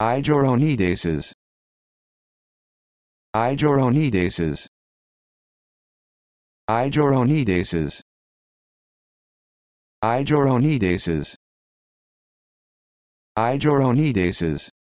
Igoronidases. Igoronidases. Igoronidases. Igoronidases. Igoronidases.